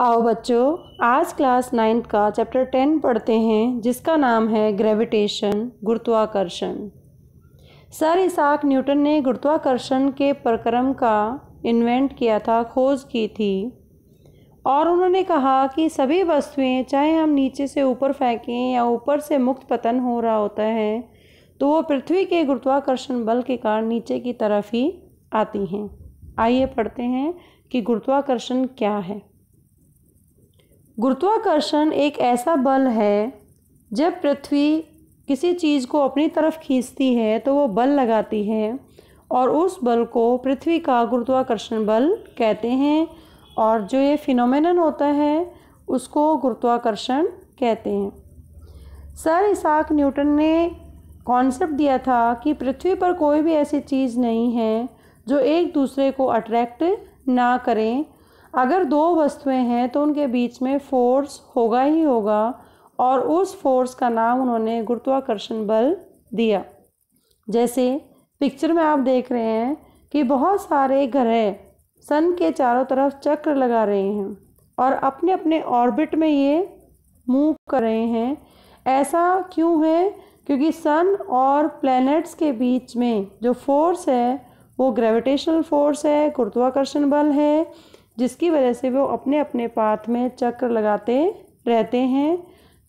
आओ बच्चों आज क्लास नाइन्थ का चैप्टर टेन पढ़ते हैं जिसका नाम है ग्रेविटेशन गुरुत्वाकर्षण सर इसाक न्यूटन ने गुरुत्वाकर्षण के प्रक्रम का इन्वेंट किया था खोज की थी और उन्होंने कहा कि सभी वस्तुएं चाहे हम नीचे से ऊपर फेंकें या ऊपर से मुक्त पतन हो रहा होता है तो वो पृथ्वी के गुरुत्वाकर्षण बल के कारण नीचे की तरफ ही आती हैं आइए पढ़ते हैं कि गुरुत्वाकर्षण क्या है गुरुत्वाकर्षण एक ऐसा बल है जब पृथ्वी किसी चीज़ को अपनी तरफ खींचती है तो वो बल लगाती है और उस बल को पृथ्वी का गुरुत्वाकर्षण बल कहते हैं और जो ये फिनोमेनन होता है उसको गुरुत्वाकर्षण कहते हैं सर इसाक न्यूटन ने कॉन्सेप्ट दिया था कि पृथ्वी पर कोई भी ऐसी चीज़ नहीं है जो एक दूसरे को अट्रैक्ट ना करें अगर दो वस्तुएं हैं तो उनके बीच में फोर्स होगा ही होगा और उस फोर्स का नाम उन्होंने गुरुत्वाकर्षण बल दिया जैसे पिक्चर में आप देख रहे हैं कि बहुत सारे ग्रह सन के चारों तरफ चक्र लगा रहे हैं और अपने अपने ऑर्बिट में ये मूव कर रहे हैं ऐसा क्यों है क्योंकि सन और प्लैनेट्स के बीच में जो फोर्स है वो ग्रेविटेशनल फोर्स है गुरुत्वाकर्षण बल है जिसकी वजह से वो अपने अपने पाथ में चक्र लगाते रहते हैं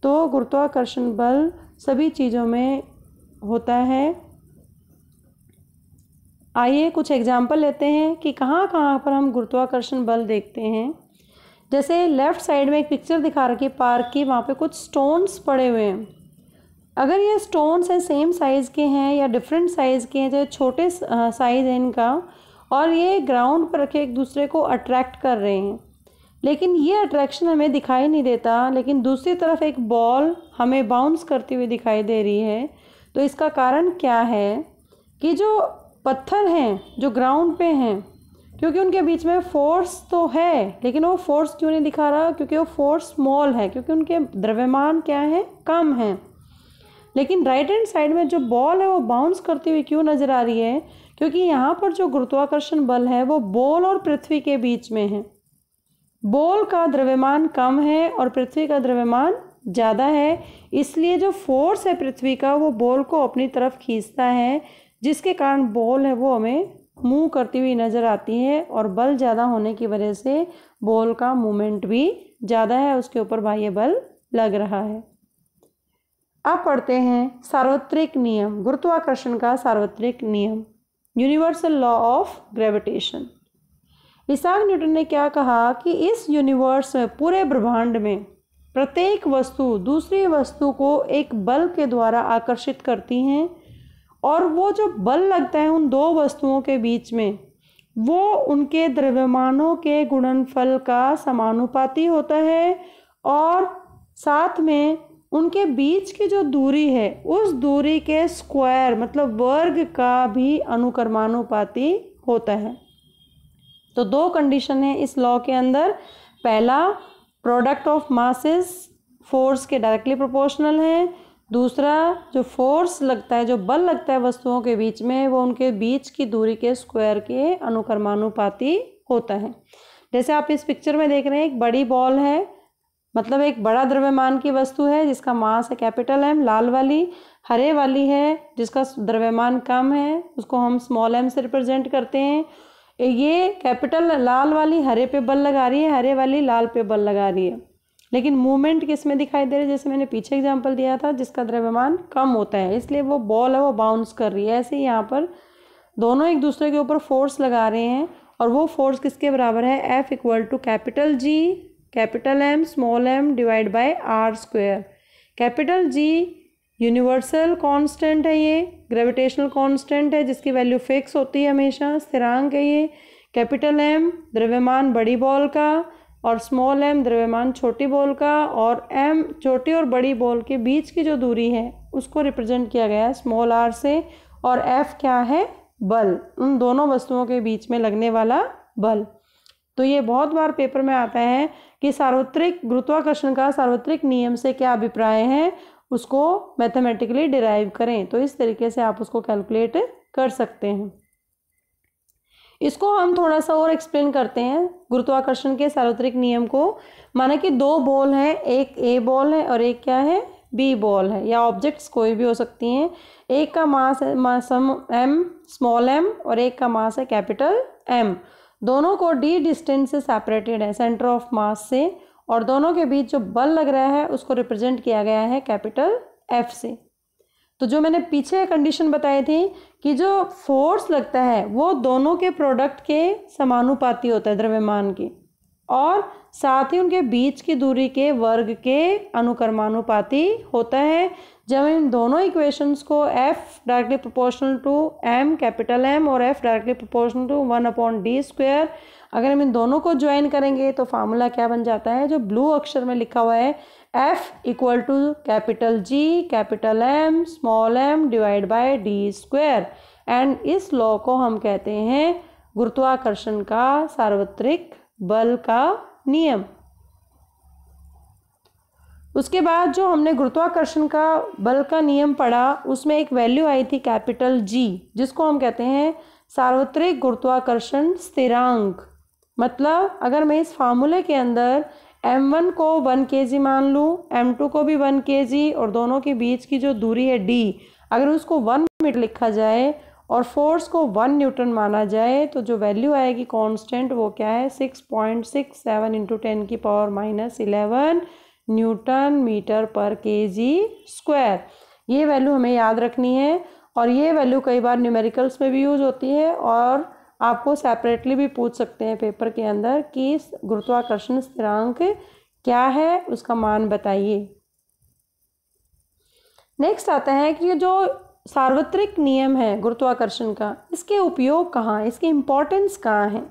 तो गुरुत्वाकर्षण बल सभी चीज़ों में होता है आइए कुछ एग्जाम्पल लेते हैं कि कहाँ कहाँ पर हम गुरुत्वाकर्षण बल देखते हैं जैसे लेफ़्ट साइड में एक पिक्चर दिखा रखी है पार्क की वहाँ पे कुछ स्टोन्स पड़े हुए हैं अगर ये स्टोन्स हैं सेम साइज़ के हैं या डिफरेंट साइज़ के हैं जो छोटे साइज़ है इनका और ये ग्राउंड पर रखे एक दूसरे को अट्रैक्ट कर रहे हैं लेकिन ये अट्रैक्शन हमें दिखाई नहीं देता लेकिन दूसरी तरफ एक बॉल हमें बाउंस करती हुई दिखाई दे रही है तो इसका कारण क्या है कि जो पत्थर हैं जो ग्राउंड पे हैं क्योंकि उनके बीच में फोर्स तो है लेकिन वो फोर्स क्यों नहीं दिखा रहा क्योंकि वो फोर्स स्मॉल है क्योंकि उनके द्रव्यमान क्या है कम है लेकिन राइट हैंड साइड में जो बॉल है वो बाउंस करती हुई क्यों नज़र आ रही है क्योंकि यहाँ पर जो गुरुत्वाकर्षण बल है वो बोल और पृथ्वी के बीच में है बोल का द्रव्यमान कम है और पृथ्वी का द्रव्यमान ज़्यादा है इसलिए जो फोर्स है पृथ्वी का वो बोल को अपनी तरफ खींचता है जिसके कारण बोल है वो हमें मूव करती हुई नज़र आती है और बल ज़्यादा होने की वजह से बॉल का मूवमेंट भी ज़्यादा है उसके ऊपर बाह्य बल लग रहा है अब पढ़ते हैं सार्वत्रिक नियम गुरुत्वाकर्षण का सार्वत्रिक नियम universal law of gravitation Isaac Newton ने क्या कहा कि इस यूनिवर्स में पूरे ब्रह्मांड में प्रत्येक वस्तु दूसरी वस्तु को एक बल के द्वारा आकर्षित करती हैं और वो जो बल लगता है उन दो वस्तुओं के बीच में वो उनके द्रव्यमानों के गुणनफल का समानुपाती होता है और साथ में उनके बीच की जो दूरी है उस दूरी के स्क्वायर मतलब वर्ग का भी अनुकर्मानुपाती होता है तो दो कंडीशन है इस लॉ के अंदर पहला प्रोडक्ट ऑफ मासेस फोर्स के डायरेक्टली प्रोपोर्शनल है दूसरा जो फोर्स लगता है जो बल लगता है वस्तुओं के बीच में वो उनके बीच की दूरी के स्क्वायर के अनुकर्मानुपाती होता है जैसे आप इस पिक्चर में देख रहे हैं एक बड़ी बॉल है मतलब एक बड़ा द्रव्यमान की वस्तु है जिसका मास है कैपिटल एम लाल वाली हरे वाली है जिसका द्रव्यमान कम है उसको हम स्मॉल एम से रिप्रेजेंट करते हैं ये कैपिटल लाल वाली हरे पे बल लगा रही है हरे वाली लाल पे बल लगा रही है लेकिन मूवमेंट किस में दिखाई दे रही है जैसे मैंने पीछे एग्जाम्पल दिया था जिसका द्रव्यमान कम होता है इसलिए वो बॉल है वो बाउंस कर रही है ऐसे ही यहाँ पर दोनों एक दूसरे के ऊपर फोर्स लगा रहे हैं और वो फोर्स किसके बराबर है F equal to capital G capital M small M divide by R square capital G universal constant है ये ग्रेविटेशनल कांस्टेंट है जिसकी वैल्यू फिक्स होती है हमेशा स्थिरांक है ये कैपिटल एम द्रव्यमान बड़ी बॉल का और स्मॉल एम द्रव्यमान छोटी बॉल का और एम छोटी और बड़ी बॉल के बीच की जो दूरी है उसको रिप्रेजेंट किया गया है स्मॉल आर से और एफ क्या है बल उन दोनों वस्तुओं के बीच में लगने वाला बल तो ये बहुत बार पेपर में आता है कि सार्वत्रिक गुरुत्वाकर्षण का सार्वत्रिक नियम से क्या अभिप्राय है उसको मैथमेटिकली डिराइव करें तो इस तरीके से आप उसको कैलकुलेट कर सकते हैं इसको हम थोड़ा सा और एक्सप्लेन करते हैं गुरुत्वाकर्षण के सार्वत्रिक नियम को माना कि दो बॉल हैं एक ए बॉल है और एक क्या है बी बॉल है या ऑब्जेक्ट्स कोई भी हो सकती हैं एक का मास है मास एम स्मॉल एम और एक का मास है कैपिटल एम दोनों को डी डिस्टेंस से सेपरेटेड है सेंटर ऑफ मास से और दोनों के बीच जो बल लग रहा है उसको रिप्रेजेंट किया गया है कैपिटल एफ से तो जो मैंने पीछे कंडीशन बताई थी कि जो फोर्स लगता है वो दोनों के प्रोडक्ट के समानुपाती होता है द्रव्यमान के और साथ ही उनके बीच की दूरी के वर्ग के अनुक्रमानुपाती होता है जब इन दोनों इक्वेशंस को F directly proportional to M capital M और F directly proportional to one upon D square अगर हम इन दोनों को ज्वाइन करेंगे तो फार्मूला क्या बन जाता है जो ब्लू अक्षर में लिखा हुआ है F equal to capital G capital M small M divide by D square and इस लॉ को हम कहते हैं गुरुत्वाकर्षण का सार्वत्रिक बल का नियम उसके बाद जो हमने गुरुत्वाकर्षण का बल का नियम पढ़ा उसमें एक वैल्यू आई थी कैपिटल जी जिसको हम कहते हैं सार्वत्रिक गुरुत्वाकर्षण स्थिरांक मतलब अगर मैं इस फार्मूले के अंदर एम वन को वन के जी मान लूँ एम टू को भी वन के जी और दोनों के बीच की जो दूरी है डी अगर उसको वन मीटर लिखा जाए और फोर्स को वन न्यूटन माना जाए तो जो वैल्यू आएगी कांस्टेंट वो क्या है six point six seven into ten की power minus eleven newton metre पर केजी स्क्वायर ये वैल्यू हमें याद रखनी है और ये वैल्यू कई बार न्यूमेरिकल्स में भी यूज़ होती है और आपको सेपरेटली भी पूछ सकते हैं पेपर के अंदर कि गुरुत्वाकर्षण स्थिरांक क्या है उसका मान बताइए नेक्स्ट आता है कि जो सार्वत्रिक नियम है गुरुत्वाकर्षण का इसके उपयोग कहाँ इसकी इम्पोर्टेंस कहाँ है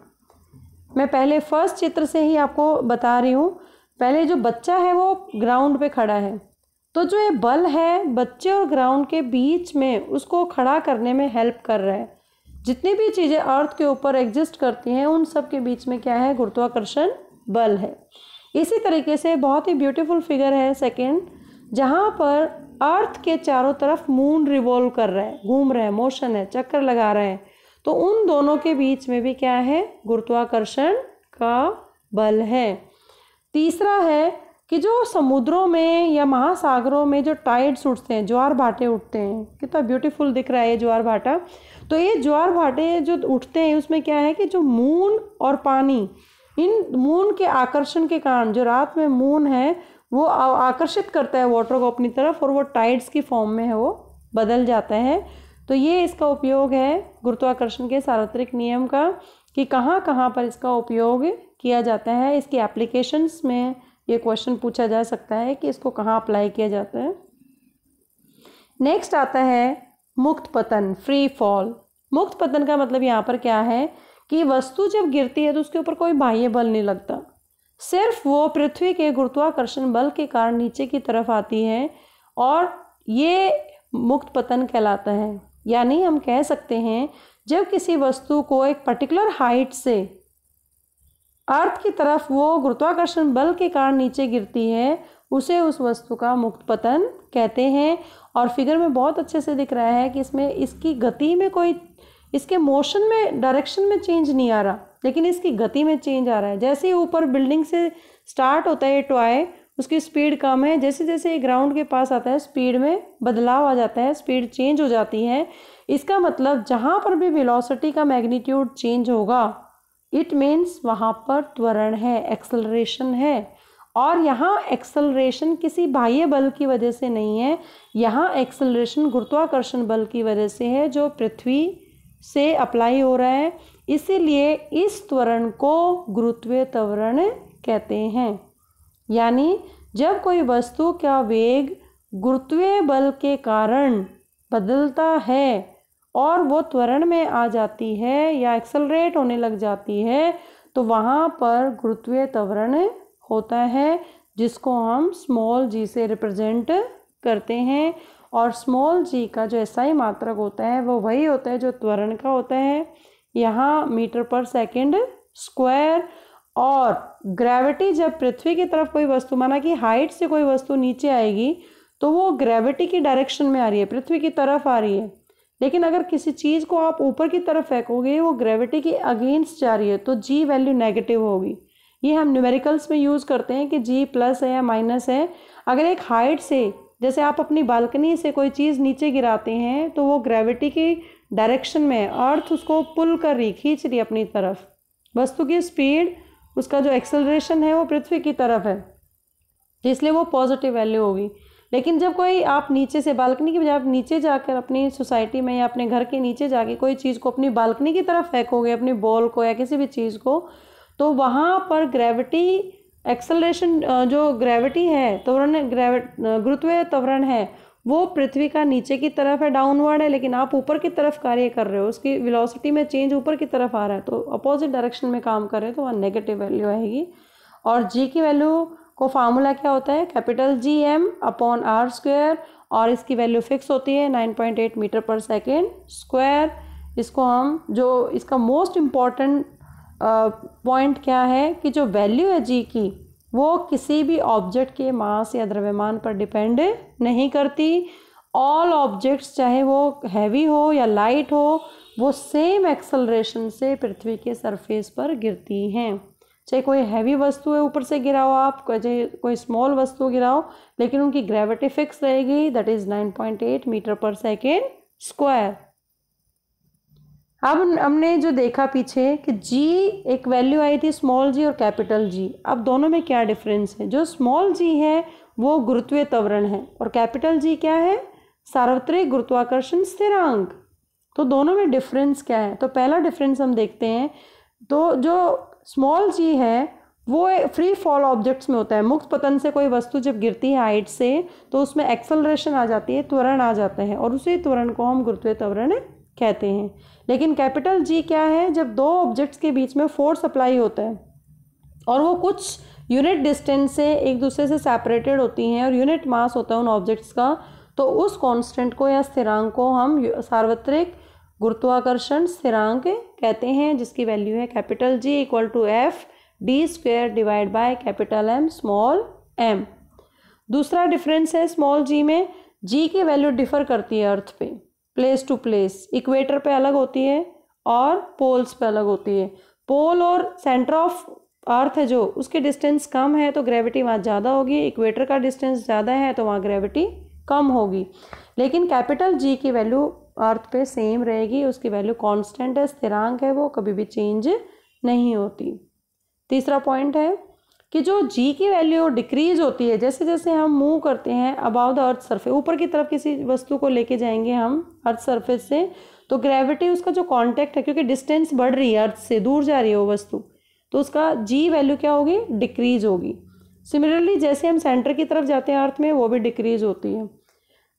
मैं पहले फर्स्ट चित्र से ही आपको बता रही हूँ पहले जो बच्चा है वो ग्राउंड पे खड़ा है तो जो ये बल है बच्चे और ग्राउंड के बीच में उसको खड़ा करने में हेल्प कर रहा है जितनी भी चीज़ें अर्थ के ऊपर एग्जिस्ट करती हैं उन सब के बीच में क्या है गुरुत्वाकर्षण बल है इसी तरीके से बहुत ही ब्यूटीफुल फिगर है सेकेंड जहाँ पर अर्थ के चारों तरफ मून रिवॉल्व कर रहा है घूम रहा है मोशन है चक्कर लगा रहे हैं तो उन दोनों के बीच में भी क्या है गुरुत्वाकर्षण का बल है तीसरा है कि जो समुद्रों में या महासागरों में जो टाइड्स उठते हैं ज्वार भाटे उठते हैं कितना ब्यूटीफुल दिख रहा है ये ज्वार भाटा तो ये ज्वार भाटे जो उठते हैं उसमें क्या है कि जो मून और पानी इन मून के आकर्षण के कारण जो रात में मून है वो आकर्षित करता है वाटर को अपनी तरफ और वो टाइड्स की फॉर्म में है वो बदल जाता है तो ये इसका उपयोग है गुरुत्वाकर्षण के सार्वत्रिक नियम का कि कहाँ कहाँ पर इसका उपयोग किया जाता है इसके एप्लीकेशंस में ये क्वेश्चन पूछा जा सकता है कि इसको कहाँ अप्लाई किया जाता है नेक्स्ट आता है मुक्त पतन फ्री फॉल मुक्त पतन का मतलब यहाँ पर क्या है कि वस्तु जब गिरती है तो उसके ऊपर कोई बाह्य बल नहीं लगता सिर्फ वो पृथ्वी के गुरुत्वाकर्षण बल के कारण नीचे की तरफ आती है और ये मुक्त पतन कहलाता है यानी हम कह सकते हैं जब किसी वस्तु को एक पर्टिकुलर हाइट से अर्थ की तरफ वो गुरुत्वाकर्षण बल के कारण नीचे गिरती है उसे उस वस्तु का मुक्त पतन कहते हैं और फिगर में बहुत अच्छे से दिख रहा है कि इसमें इसकी गति में कोई इसके मोशन में डायरेक्शन में चेंज नहीं आ रहा लेकिन इसकी गति में चेंज आ रहा है जैसे ही ऊपर बिल्डिंग से स्टार्ट होता है टॉय उसकी स्पीड कम है जैसे जैसे ये ग्राउंड के पास आता है स्पीड में बदलाव आ जाता है स्पीड चेंज हो जाती है इसका मतलब जहाँ पर भी वेलोसिटी का मैग्नीट्यूड चेंज होगा इट मीन्स वहाँ पर त्वरण है एक्सलरेशन है और यहाँ एक्सलरेशन किसी बाह्य बल की वजह से नहीं है यहाँ एक्सलरेशन गुरुत्वाकर्षण बल की वजह से है जो पृथ्वी से अप्लाई हो रहा है इसीलिए इस त्वरण को गुरुत्वीय त्वरण कहते हैं यानी जब कोई वस्तु का वेग गुरुत्वीय बल के कारण बदलता है और वो त्वरण में आ जाती है या एक्सलरेट होने लग जाती है तो वहाँ पर गुरुत्वीय त्वरण होता है जिसको हम स्मॉल जी से रिप्रेजेंट करते हैं और स्मॉल जी का जो ऐसा ही मात्रक होता है वो वही होता है जो त्वरण का होता है यहाँ मीटर पर सेकंड स्क्वायर और ग्रेविटी जब पृथ्वी की तरफ कोई वस्तु माना कि हाइट से कोई वस्तु नीचे आएगी तो वो ग्रेविटी की डायरेक्शन में आ रही है पृथ्वी की तरफ आ रही है लेकिन अगर किसी चीज़ को आप ऊपर की तरफ फेंकोगे वो ग्रेविटी के अगेंस्ट जा रही है तो जी वैल्यू नेगेटिव होगी ये हम न्यूमेरिकल्स में यूज़ करते हैं कि जी प्लस है या माइनस है अगर एक हाइट से जैसे आप अपनी बालकनी से कोई चीज़ नीचे गिराते हैं तो वो ग्रेविटी की डायरेक्शन में अर्थ उसको पुल कर रही खींच रही अपनी तरफ वस्तु की स्पीड उसका जो एक्सेलरेशन है वो पृथ्वी की तरफ है तो इसलिए वो पॉजिटिव वैल्यू होगी लेकिन जब कोई आप नीचे से बालकनी की बजाय आप नीचे जाकर अपनी सोसाइटी में या अपने घर के नीचे जाके कोई चीज़ को अपनी बालकनी की तरफ फेंकोगे अपनी बॉल को या किसी भी चीज़ को तो वहाँ पर ग्रेविटी एक्सलेशन जो ग्रेविटी है त्वरण ग्रेवि गुरुत्व त्वरण है वो पृथ्वी का नीचे की तरफ है डाउनवर्ड है लेकिन आप ऊपर की तरफ कार्य कर रहे हो उसकी वेलोसिटी में चेंज ऊपर की तरफ आ रहा है तो अपोजिट डायरेक्शन में काम कर रहे हो तो वहाँ नेगेटिव वैल्यू आएगी और जी की वैल्यू को फार्मूला क्या होता है capital G M upon R square और इसकी वैल्यू फिक्स होती है नाइन पॉइंट एट मीटर पर सेकेंड स्क्वायर इसको हम जो इसका मोस्ट इम्पॉर्टेंट पॉइंट क्या है कि जो वैल्यू है जी की वो किसी भी ऑब्जेक्ट के मास या द्रव्यमान पर डिपेंड नहीं करती ऑल ऑब्जेक्ट्स चाहे वो हैवी हो या लाइट हो वो सेम एक्सलरेशन से पृथ्वी के सरफेस पर गिरती हैं चाहे कोई हैवी वस्तु है ऊपर से गिराओ आप चाहे कोई स्मॉल वस्तु गिराओ लेकिन उनकी ग्रेविटी फिक्स रहेगी दैट इज 9.8 मीटर पर सेकेंड स्क्वायर अब हमने जो देखा पीछे कि जी एक वैल्यू आई थी स्मॉल जी और कैपिटल जी अब दोनों में क्या डिफरेंस है जो स्मॉल जी है वो गुरुत्व त्वरण है और कैपिटल जी क्या है सार्वत्रिक गुरुत्वाकर्षण स्थिरांक तो दोनों में डिफरेंस क्या है तो पहला डिफरेंस हम देखते हैं तो जो स्मॉल जी है वो फ्री फॉल ऑब्जेक्ट्स में होता है मुक्त पतन से कोई वस्तु जब गिरती है हाइट से तो उसमें एक्सलरेशन आ जाती है त्वरण आ जाता है और उसी त्वरण को हम गुरुत्व त्वरण कहते हैं लेकिन कैपिटल जी क्या है जब दो ऑब्जेक्ट्स के बीच में फोर्स अप्लाई होता है और वो कुछ यूनिट डिस्टेंस से एक दूसरे से सेपरेटेड होती हैं और यूनिट मास होता है उन ऑब्जेक्ट्स का तो उस कांस्टेंट को या स्थिरांक को हम सार्वत्रिक गुरुत्वाकर्षण स्थिरांक कहते हैं जिसकी वैल्यू है capital G equal to F D square divide by capital M small M दूसरा डिफरेंस है स्मॉल जी में जी की वैल्यू डिफर करती है अर्थ पे प्लेस टू प्लेस इक्वेटर पे अलग होती है और पोल्स पे अलग होती है पोल और सेंटर ऑफ अर्थ है जो उसके डिस्टेंस कम है तो ग्रेविटी वहाँ ज़्यादा होगी इक्वेटर का डिस्टेंस ज़्यादा है तो वहाँ ग्रेविटी कम होगी लेकिन कैपिटल जी की वैल्यू अर्थ पे सेम रहेगी उसकी वैल्यू कांस्टेंट है स्थिरांक है वो कभी भी चेंज नहीं होती तीसरा पॉइंट है कि जो जी की वैल्यू डिक्रीज होती है जैसे जैसे हम मूव करते हैं अबाउ द अर्थ सरफेस ऊपर की तरफ किसी वस्तु को लेके जाएंगे हम अर्थ सरफेस से तो ग्रेविटी उसका जो कॉन्टैक्ट है क्योंकि डिस्टेंस बढ़ रही है अर्थ से दूर जा रही है वो वस्तु तो उसका जी वैल्यू क्या होगी डिक्रीज होगी सिमिलरली जैसे हम सेंटर की तरफ जाते हैं अर्थ में वो भी डिक्रीज होती है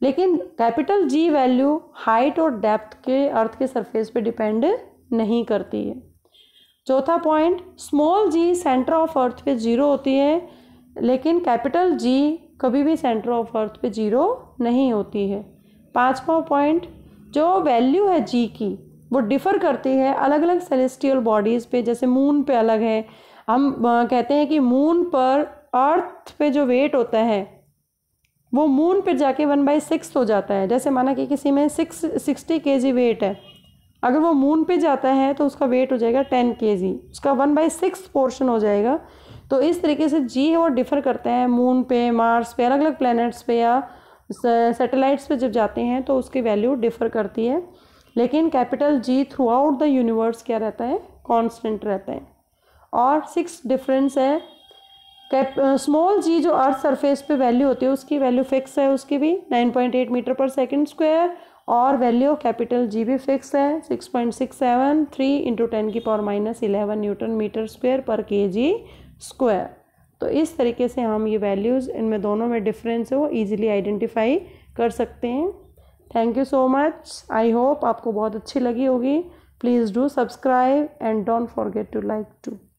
लेकिन कैपिटल जी वैल्यू हाइट और डेप्थ के अर्थ के सरफेस पे डिपेंड नहीं करती है चौथा point small G centre of earth पे जीरो होती है लेकिन कैपिटल जी कभी भी सेंटर ऑफ अर्थ पे जीरो नहीं होती है पाँचवा पॉइंट जो वैल्यू है जी की वो डिफ़र करती है अलग अलग सेलेस्टियल बॉडीज़ पे जैसे मून पे अलग है हम कहते हैं कि मून पर अर्थ पे जो वेट होता है वो मून पर जाके वन बाई सिक्स हो जाता है जैसे माना कि किसी में सिक्स सिक्सटी के जी वेट है अगर वो मून पे जाता है तो उसका वेट हो जाएगा टेन के जी उसका वन बाई सिक्स पोर्शन हो जाएगा तो इस तरीके से जी है वो डिफ़र करते हैं मून पे मार्स पे अलग अलग प्लैनेट्स पे या सैटेलाइट्स पे जब जाते हैं तो उसकी वैल्यू डिफ़र करती है लेकिन capital G throughout the universe क्या रहता है कॉन्स्टेंट रहता है और सिक्स डिफरेंस है स्मॉल जी जो अर्थ सरफेस पे वैल्यू होती है उसकी वैल्यू फिक्स है उसकी भी नाइन पॉइंट एट मीटर पर सेकेंड स्क्वायर और वैल्यू ऑफ कैपिटल जी भी फिक्स है six point six seven three into ten की power minus eleven newton metre square पर के जी स्क्वायर तो इस तरीके से हम ये वैल्यूज़ इनमें दोनों में डिफरेंस है वो ईजिली आइडेंटिफाई कर सकते हैं thank you so much I hope आपको बहुत अच्छी लगी होगी please do subscribe and don't forget to like to